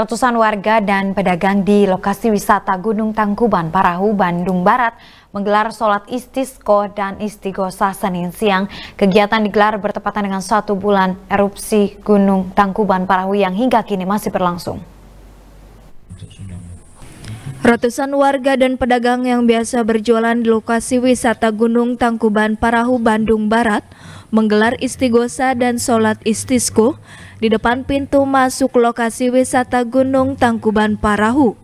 Ratusan warga dan pedagang di lokasi wisata Gunung Tangkuban Parahu, Bandung Barat menggelar sholat istisqo dan istighosah Senin siang. Kegiatan digelar bertepatan dengan satu bulan erupsi Gunung Tangkuban Parahu yang hingga kini masih berlangsung. Ratusan warga dan pedagang yang biasa berjualan di lokasi wisata Gunung Tangkuban Parahu Bandung Barat menggelar istigosa dan sholat istisqo di depan pintu masuk lokasi wisata Gunung Tangkuban Parahu.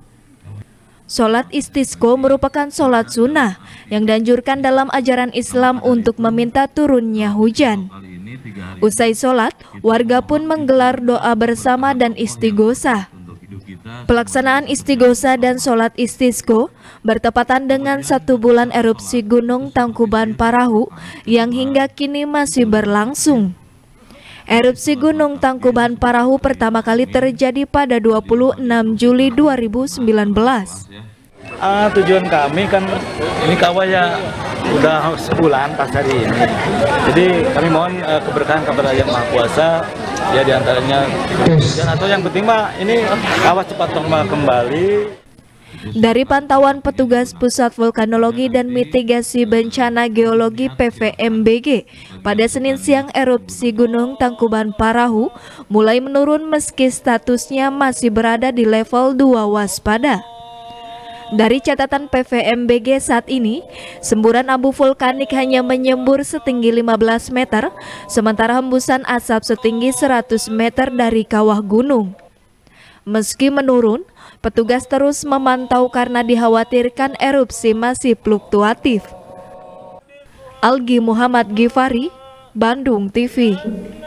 Sholat istisqo merupakan sholat sunnah yang dianjurkan dalam ajaran Islam untuk meminta turunnya hujan. Usai sholat, warga pun menggelar doa bersama dan istigosah. Pelaksanaan istighosa dan sholat istisko bertepatan dengan satu bulan erupsi Gunung Tangkuban Parahu yang hingga kini masih berlangsung. Erupsi Gunung Tangkuban Parahu pertama kali terjadi pada 26 Juli 2019. Ah, tujuan kami kan ini kawah ya udah sebulan pas hari ini. Jadi kami mohon eh, keberkahan kepada Yang Maha Kuasa ya diantaranya yes. atau yang penting mbak ini awas cepat tombak kembali dari pantauan petugas Pusat Vulkanologi dan Mitigasi Bencana Geologi PVMBG, pada Senin siang erupsi Gunung Tangkuban Parahu mulai menurun meski statusnya masih berada di level 2 waspada. Dari catatan PVMBG saat ini, semburan abu vulkanik hanya menyembur setinggi 15 meter, sementara hembusan asap setinggi 100 meter dari kawah gunung. Meski menurun, petugas terus memantau karena dikhawatirkan erupsi masih fluktuatif. Algi Muhammad Gifari, Bandung TV